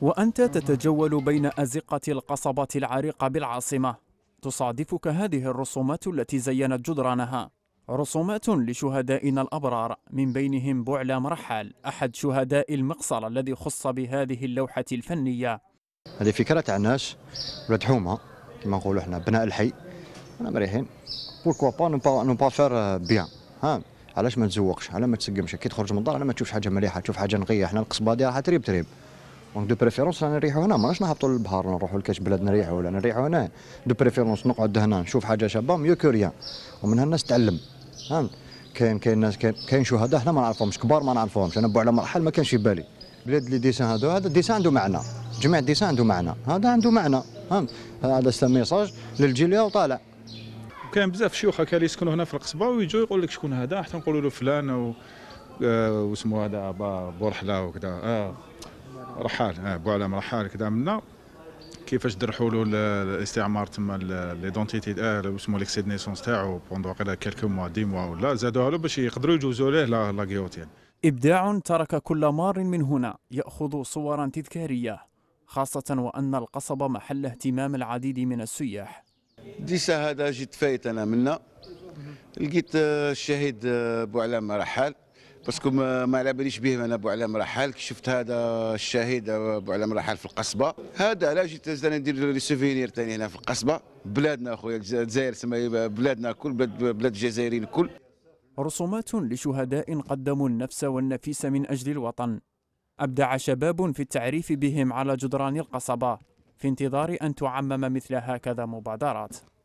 وأنت تتجول بين أزقة القصبة العريقة بالعاصمة تصادفك هذه الرسومات التي زينت جدرانها رسومات لشهدائنا الأبرار من بينهم بعلى مرحل أحد شهداء المقصر الذي خص بهذه اللوحة الفنية هذه فكرة تاع ناس ولاد حومة كما نقولوا احنا بناء الحي أنا مريحين بوركوا با نو با فير بيان ها علاش ما تزوقش علاش ما تسقمش كي تخرج من الدار علاش ما تشوفش حاجه مليحه تشوف حاجه نقيه حنا القصبه ديالها تريب تريب دونك دو بريفيرونس رانا نريحوا هنا ماناش نهبطوا للبحر نروحوا لكاش بلاد نريحوا ولا نريحوا هنا دو بريفيرونس نقعد هنا نشوف حاجه شابه ميو كو ريان ومن الناس تعلم فهمت كاين كاين ناس كاين كاين شهداء حنا ما نعرفهمش كبار ما نعرفهمش انا بو على مرحله ما كانش في بالي بلاد لي ديسان هذا هذا الديسان عنده معنى جميع الديسان عنده معنى هذا عنده معنى فهمت هذا ميساج للجيل اللي طالع كاين بزاف شيوخ هكا اللي يسكنوا هنا في القصبه ويجوا يقول لك شكون هذا حتى نقولوا له فلان و... آه هذا هذا بورحله وكذا آه رحال آه بوعلام رحال كذا منا كيفاش درحوا له الاستعمار تما ليدونتيتي آه اسمه ليكسيد نيسونس تاعو بوندو قيلا كيلكو موا دي موا ولا زادوها له باش يقدروا يجوزوا له لا غيوتين إبداع ترك كل مار من هنا يأخذ صورا تذكارية خاصة وأن القصب محل اهتمام العديد من السياح ديسا هذا جيت فايت انا منا لقيت آه، الشهيد آه، بوعلام رحال باسكو ما على باليش به انا بوعلام رحال كي شفت هذا الشهيد آه، بوعلام رحال في القصبه هذا لا جيت ندير لي سوفينير ثاني هنا في القصبه بلادنا اخويا الجزائر تسمى بلادنا كل بلاد, بلاد الجزائريين الكل رسومات لشهداء قدموا النفس والنفيس من اجل الوطن ابدع شباب في التعريف بهم على جدران القصبه في انتظار أن تعمم مثل هكذا مبادرات